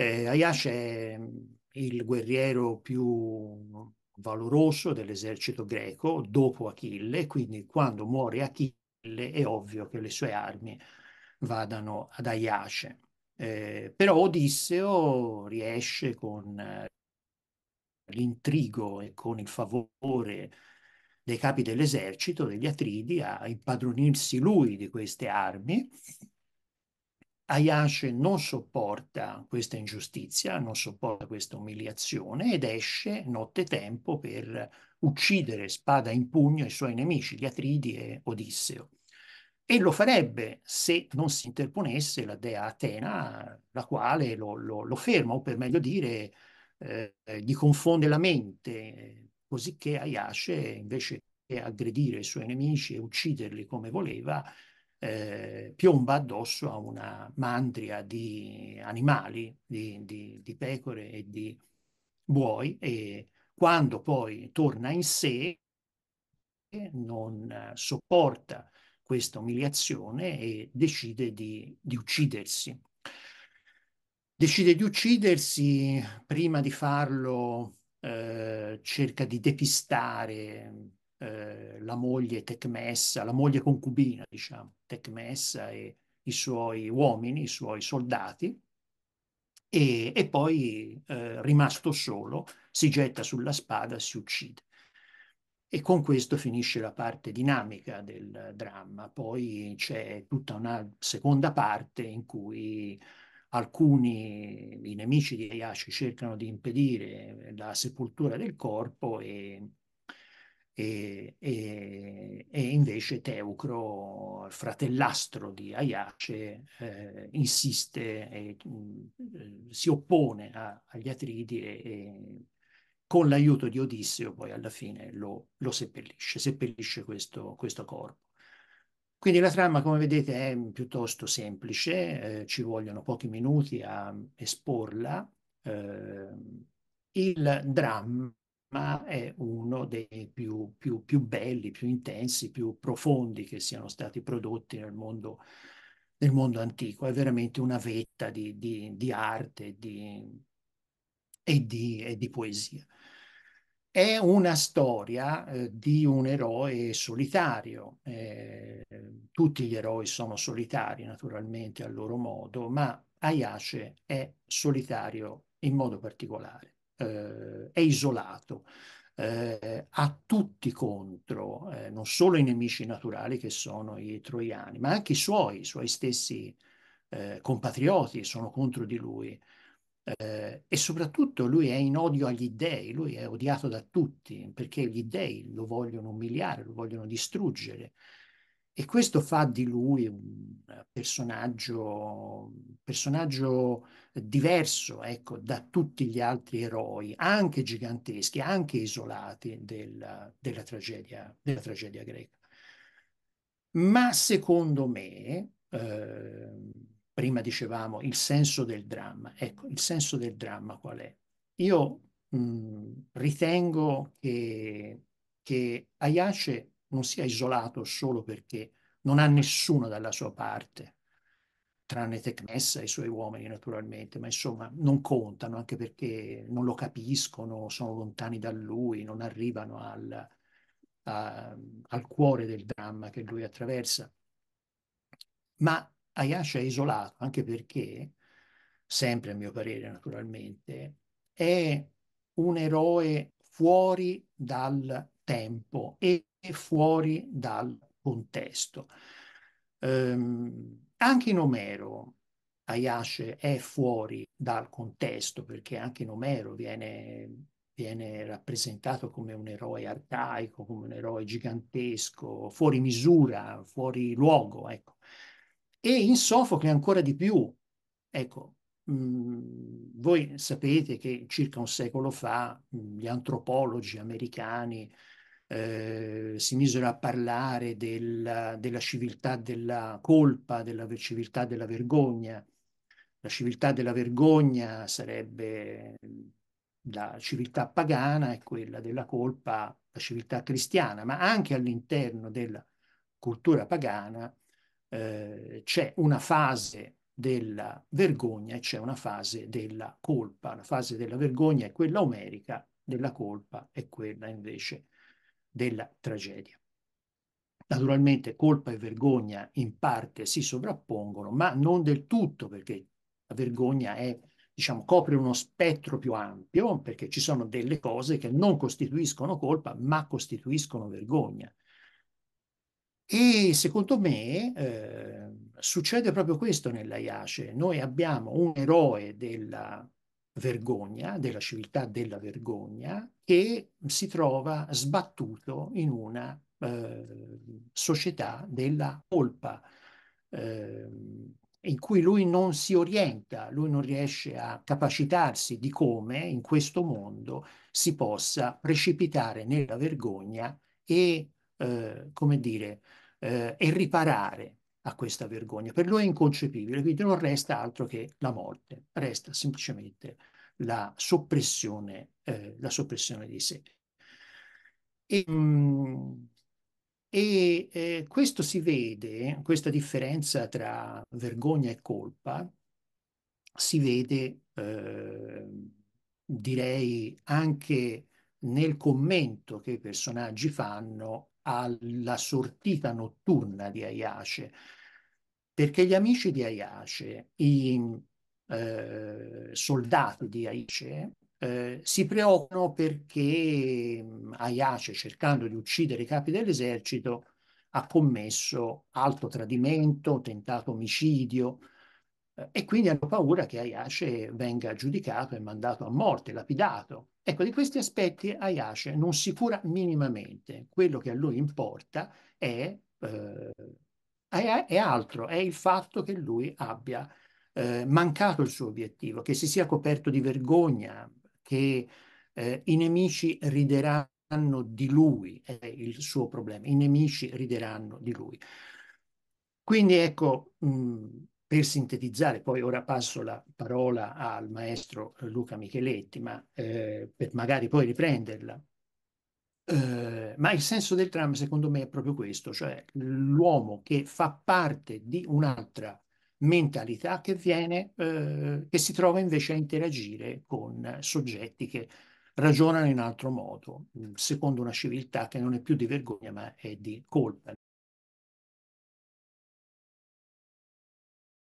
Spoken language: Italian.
Eh, Ayash è mm, il guerriero più valoroso dell'esercito greco dopo Achille, quindi quando muore Achille è ovvio che le sue armi vadano ad Aiace. Eh, però Odisseo riesce con eh, l'intrigo e con il favore dei capi dell'esercito, degli Atridi, a impadronirsi lui di queste armi Ayash non sopporta questa ingiustizia, non sopporta questa umiliazione ed esce nottetempo per uccidere spada in pugno i suoi nemici, gli Atridi e Odisseo. E lo farebbe se non si interponesse la dea Atena, la quale lo, lo, lo ferma, o per meglio dire, eh, gli confonde la mente, così che Ayash, invece che aggredire i suoi nemici e ucciderli come voleva, eh, piomba addosso a una mandria di animali, di, di, di pecore e di buoi e quando poi torna in sé non sopporta questa umiliazione e decide di, di uccidersi. Decide di uccidersi, prima di farlo eh, cerca di depistare eh, la moglie Tecmessa, la moglie concubina, diciamo, Tecmessa e i suoi uomini, i suoi soldati, e, e poi eh, rimasto solo si getta sulla spada e si uccide. E con questo finisce la parte dinamica del dramma. Poi c'è tutta una seconda parte in cui alcuni i nemici di Heihachi cercano di impedire la sepoltura del corpo e e, e, e invece Teucro, il fratellastro di Aiace, eh, insiste e mh, mm, eh, si oppone a, agli Atridi e, con l'aiuto di Odisseo poi alla fine lo, lo seppellisce, seppellisce questo, questo corpo. Quindi la trama, come vedete, è piuttosto semplice, eh, ci vogliono pochi minuti a esporla. Eh, il dramma ma è uno dei più, più, più, belli, più intensi, più profondi che siano stati prodotti nel mondo, nel mondo antico. È veramente una vetta di, di, di arte di, e, e, di, poesia. È una storia eh, di un eroe solitario. Eh, tutti gli eroi sono solitari, naturalmente, a loro modo, ma Ayace è solitario in modo particolare eh, è isolato, eh, ha tutti contro, eh, non solo i nemici naturali che sono i troiani, ma anche i suoi, i suoi stessi eh, compatrioti sono contro di lui. Eh, e soprattutto lui è in odio agli dèi, lui è odiato da tutti perché gli dèi lo vogliono umiliare, lo vogliono distruggere e questo fa di lui un personaggio, personaggio diverso ecco, da tutti gli altri eroi, anche giganteschi, anche isolati del, della, tragedia, della tragedia greca. Ma secondo me, eh, prima dicevamo il senso del dramma, ecco, il senso del dramma qual è? Io mh, mm, ritengo che, che Ayace non sia isolato solo perché non ha nessuno dalla sua parte, tranne Tecmessa e i suoi uomini naturalmente, ma insomma non contano anche perché non lo capiscono, sono lontani da lui, non arrivano al, a, al cuore del dramma che lui attraversa. Ma Ayash è isolato anche perché, sempre a mio parere naturalmente, è un eroe fuori dal tempo e fuori dal contesto. Ehm, anche in Omero Ayasce è fuori dal contesto perché anche in Omero viene, viene rappresentato come un eroe arcaico, come un eroe gigantesco, fuori misura, fuori luogo. Ecco. E in Sofocle ancora di più. Ecco, mh, mm, voi sapete che circa un secolo fa mh, mm, gli antropologi americani eh, si misero a parlare della, della, civiltà della colpa, della civiltà della vergogna. La civiltà della vergogna sarebbe la civiltà pagana e quella della colpa, la civiltà cristiana, ma anche all'interno della cultura pagana eh, c'è una fase della vergogna e c'è una fase della colpa. La fase della vergogna è quella omerica, della colpa è quella invece della tragedia. Naturalmente colpa e vergogna in parte si sovrappongono, ma non del tutto perché la vergogna è, diciamo, copre uno spettro più ampio perché ci sono delle cose che non costituiscono colpa ma costituiscono vergogna. E secondo me eh, succede proprio questo nella Iace. Noi abbiamo un eroe della vergogna, della civiltà della vergogna, che si trova sbattuto in una eh, società della colpa, eh, in cui lui non si orienta, lui non riesce a capacitarsi di come in questo mondo si possa precipitare nella vergogna e, eh, come dire, eh, e riparare a questa vergogna. Per lui è inconcepibile, quindi non resta altro che la morte, resta semplicemente la soppressione, eh, la soppressione di sé. E, ehm, e eh, questo si vede, questa differenza tra vergogna e colpa, si vede, eh, direi, anche nel commento che i personaggi fanno alla sortita notturna di Aiace, perché gli amici di Aiace, i eh, soldati di Aiace, eh, si preoccupano perché mm, Aiace, cercando di uccidere i capi dell'esercito, ha commesso alto tradimento, tentato omicidio, e quindi hanno paura che Ayace venga giudicato e mandato a morte, lapidato. Ecco, di questi aspetti Ayace non si cura minimamente. Quello che a lui importa è, eh, è, altro, è il fatto che lui abbia eh, mancato il suo obiettivo, che si sia coperto di vergogna, che eh, i nemici rideranno di lui, è il suo problema, i nemici rideranno di lui. Quindi ecco, mh, per sintetizzare, poi ora passo la parola al maestro eh, Luca Micheletti, ma eh, per magari poi riprenderla. Eh, ma il senso del tram secondo me è proprio questo, cioè l'uomo che fa parte di un'altra mentalità che viene, eh, che si trova invece a interagire con soggetti che ragionano in altro modo, mm, secondo una civiltà che non è più di vergogna ma è di colpa.